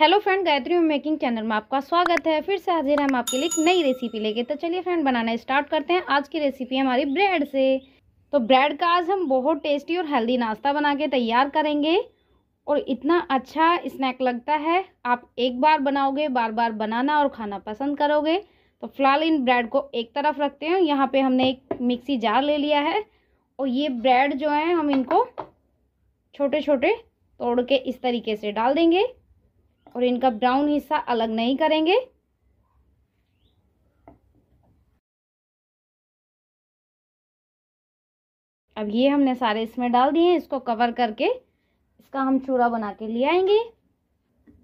hello friend Gayatri making channel में आपका स्वागत है फिर से हाजिर है हम आपके लिए एक नई रेसिपी लेके तो चलिए फ्रेंड बनाना स्टार्ट करते हैं आज की रेसिपी हमारी ब्रेड से तो ब्रेड का आज हम बहुत टेस्टी और हेल्दी नाश्ता बना के तैयार करेंगे और इतना अच्छा स्नैक लगता है आप एक बार बनाओगे बार बार बनाना और खाना पसंद करोगे तो फिलहाल इन ब्रेड को एक तरफ रखते हैं यहाँ पर हमने एक मिक्सी जार ले लिया है और ये ब्रेड जो है हम इनको छोटे छोटे तोड़ के इस तरीके से डाल देंगे और इनका ब्राउन हिस्सा अलग नहीं करेंगे अब ये हमने सारे इसमें डाल दिए हैं इसको कवर करके इसका हम चूरा बना के ले आएंगे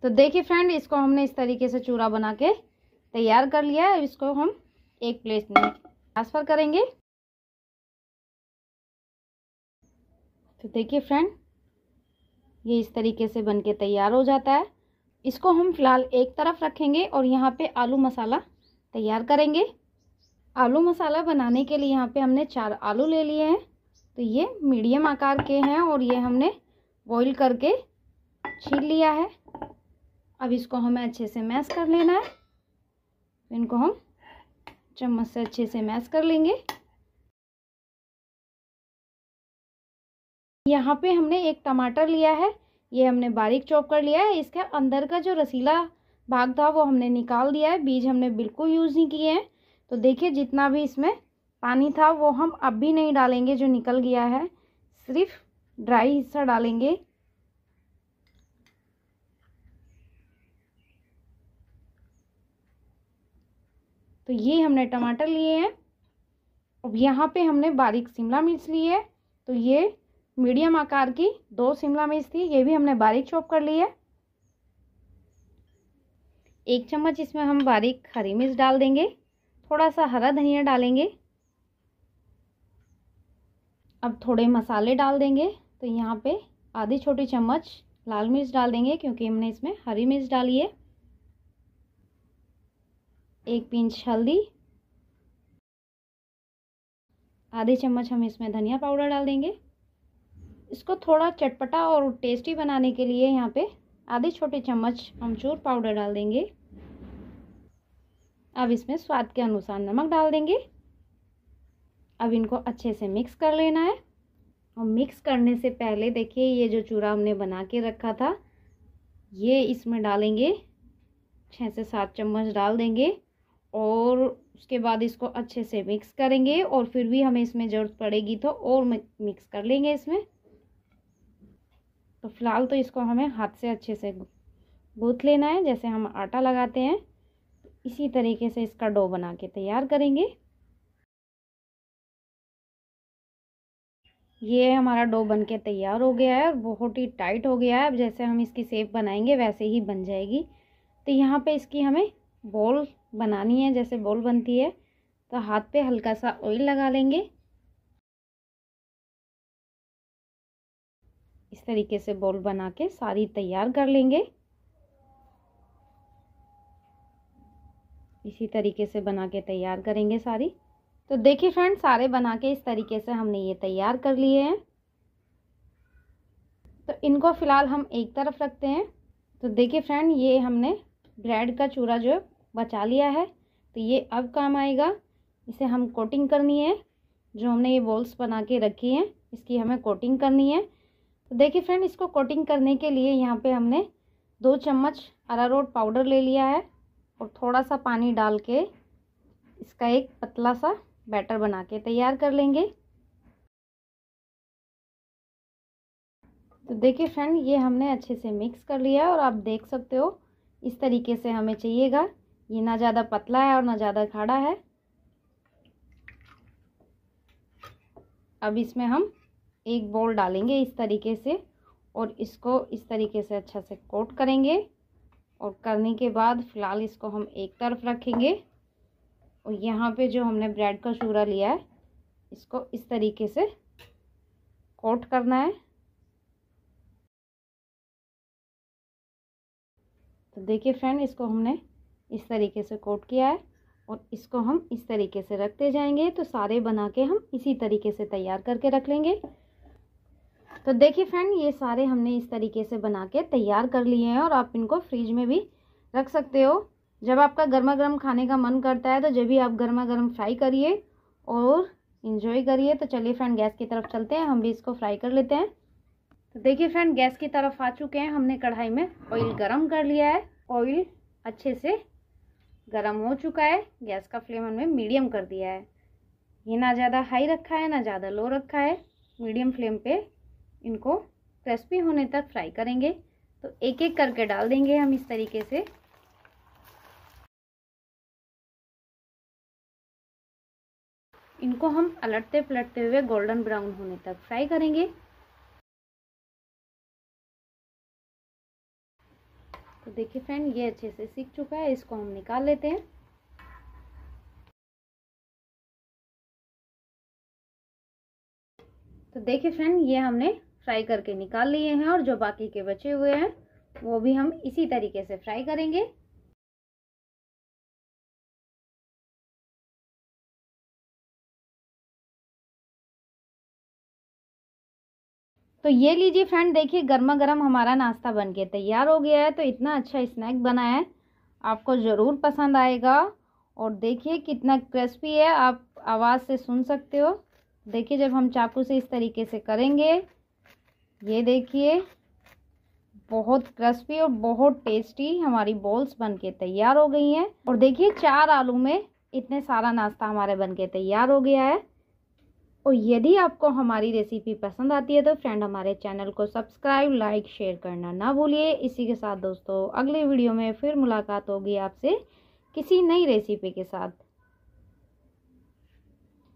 तो देखिए फ्रेंड इसको हमने इस तरीके से चूरा बना के तैयार कर लिया है इसको हम एक प्लेट में ट्रांसफ़र करेंगे तो देखिए फ्रेंड ये इस तरीके से बन के तैयार हो जाता है इसको हम फिलहाल एक तरफ रखेंगे और यहाँ पे आलू मसाला तैयार करेंगे आलू मसाला बनाने के लिए यहाँ पे हमने चार आलू ले लिए हैं तो ये मीडियम आकार के हैं और ये हमने बॉईल करके छील लिया है अब इसको हमें अच्छे से मैश कर लेना है इनको हम चम्मच से अच्छे से मैश कर लेंगे यहाँ पे हमने एक टमाटर लिया है ये हमने बारीक चॉप कर लिया है इसके अंदर का जो रसीला भाग था वो हमने निकाल दिया है बीज हमने बिल्कुल यूज़ नहीं किए हैं तो देखिए जितना भी इसमें पानी था वो हम अब भी नहीं डालेंगे जो निकल गया है सिर्फ ड्राई हिस्सा डालेंगे तो ये हमने टमाटर लिए हैं अब यहाँ पे हमने बारीक शिमला मिर्च ली है तो ये मीडियम आकार की दो शिमला मिर्च थी ये भी हमने बारीक चॉप कर ली है एक चम्मच इसमें हम बारीक हरी मिर्च डाल देंगे थोड़ा सा हरा धनिया डालेंगे अब थोड़े मसाले डाल देंगे तो यहाँ पे आधी छोटी चम्मच लाल मिर्च डाल देंगे क्योंकि हमने इसमें हरी मिर्च डाली है एक पिंच हल्दी आधे चम्मच हम इसमें धनिया पाउडर डाल देंगे इसको थोड़ा चटपटा और टेस्टी बनाने के लिए यहाँ पे आधे छोटे चम्मच अमचूर पाउडर डाल देंगे अब इसमें स्वाद के अनुसार नमक डाल देंगे अब इनको अच्छे से मिक्स कर लेना है और मिक्स करने से पहले देखिए ये जो चूरा हमने बना के रखा था ये इसमें डालेंगे छः से सात चम्मच डाल देंगे और उसके बाद इसको अच्छे से मिक्स करेंगे और फिर भी हमें इसमें ज़रूरत पड़ेगी तो और मिक्स कर लेंगे इसमें तो फ़िलहाल तो इसको हमें हाथ से अच्छे से गूथ लेना है जैसे हम आटा लगाते हैं तो इसी तरीके से इसका डो बना के तैयार करेंगे ये हमारा डो बन के तैयार हो गया है बहुत ही टाइट हो गया है अब जैसे हम इसकी सेप बनाएंगे वैसे ही बन जाएगी तो यहाँ पे इसकी हमें बॉल बनानी है जैसे बॉल बनती है तो हाथ पे हल्का सा ऑयल लगा लेंगे इस तरीके से बॉल बना के साड़ी तैयार कर लेंगे इसी तरीके से बना के तैयार करेंगे साड़ी तो देखिए फ्रेंड सारे बना के इस तरीके से हमने ये तैयार कर लिए हैं तो इनको फ़िलहाल हम एक तरफ रखते हैं तो देखिए फ्रेंड ये हमने ब्रेड का चूरा जो है बचा लिया है तो ये अब काम आएगा इसे हम कोटिंग करनी है जो हमने ये बॉल्स बना के रखी हैं इसकी हमें कोटिंग करनी है तो देखिए फ्रेंड इसको कोटिंग करने के लिए यहाँ पे हमने दो चम्मच अरारोट पाउडर ले लिया है और थोड़ा सा पानी डाल के इसका एक पतला सा बैटर बना के तैयार कर लेंगे तो देखिए फ्रेंड ये हमने अच्छे से मिक्स कर लिया और आप देख सकते हो इस तरीके से हमें चाहिएगा ये ना ज़्यादा पतला है और ना ज़्यादा खाड़ा है अब इसमें हम एक बॉल डालेंगे इस तरीके से और इसको इस तरीके से अच्छा से कोट करेंगे और करने के बाद फ़िलहाल इसको हम एक तरफ रखेंगे और यहाँ पे जो हमने ब्रेड का चूरा लिया है इसको इस तरीके से कोट करना है तो देखिए फ्रेंड इसको हमने इस तरीके से कोट किया है और इसको हम इस तरीके से रखते जाएंगे तो सारे बना के हम इसी तरीके से तैयार करके रख लेंगे तो देखिए फ्रेंड ये सारे हमने इस तरीके से बना के तैयार कर लिए हैं और आप इनको फ्रिज में भी रख सकते हो जब आपका गर्मा गर्म खाने का मन करता है तो जब भी आप गर्मा गर्म फ्राई करिए और इन्जॉय करिए तो चलिए फ्रेंड गैस की तरफ चलते हैं हम भी इसको फ्राई कर लेते हैं तो देखिए फ्रेंड गैस की तरफ आ चुके हैं हमने कढ़ाई में ऑयल गरम कर लिया है ऑयल अच्छे से गरम हो चुका है गैस का फ्लेम हमने मीडियम कर दिया है ये ना ज़्यादा हाई रखा है ना ज़्यादा लो रखा है मीडियम फ्लेम पे इनको क्रिस्पी होने तक फ्राई करेंगे तो एक एक करके डाल देंगे हम इस तरीके से इनको हम अलटते पलटते हुए गोल्डन ब्राउन होने तक फ्राई करेंगे तो देखिए फ्रेंड ये अच्छे से सीख चुका है इसको हम निकाल लेते हैं तो देखिए फ्रेंड ये हमने फ्राई करके निकाल लिए हैं और जो बाकी के बचे हुए हैं वो भी हम इसी तरीके से फ्राई करेंगे तो ये लीजिए फ्रेंड देखिए गर्मा गर्म हमारा नाश्ता बनके तैयार हो गया है तो इतना अच्छा स्नैक बना है आपको ज़रूर पसंद आएगा और देखिए कितना क्रिस्पी है आप आवाज़ से सुन सकते हो देखिए जब हम चाकू से इस तरीके से करेंगे ये देखिए बहुत क्रिस्पी और बहुत टेस्टी हमारी बॉल्स बनके तैयार हो गई हैं और देखिए चार आलू में इतने सारा नाश्ता हमारे बनके तैयार हो गया है और यदि आपको हमारी रेसिपी पसंद आती है तो फ्रेंड हमारे चैनल को सब्सक्राइब लाइक शेयर करना ना भूलिए इसी के साथ दोस्तों अगले वीडियो में फिर मुलाकात होगी आपसे किसी नई रेसिपी के साथ